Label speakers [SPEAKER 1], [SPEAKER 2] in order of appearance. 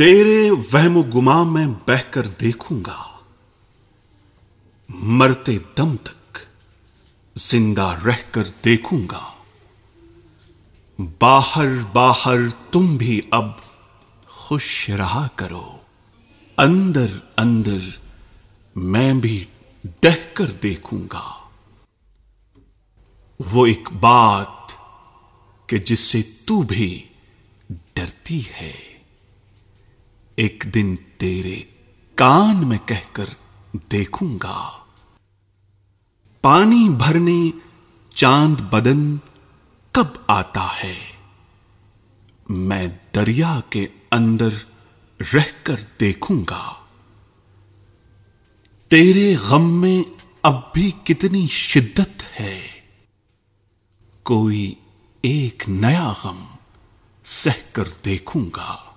[SPEAKER 1] तेरे वहम गुमा में बहकर देखूंगा मरते दम तक जिंदा रहकर देखूंगा बाहर बाहर तुम भी अब खुश रहा करो अंदर अंदर मैं भी डह कर देखूंगा वो एक बात कि जिससे तू भी डरती है एक दिन तेरे कान में कहकर देखूंगा पानी भरने चांद बदन कब आता है मैं दरिया के अंदर रहकर देखूंगा तेरे गम में अब भी कितनी शिद्दत है कोई एक नया गम सहकर देखूंगा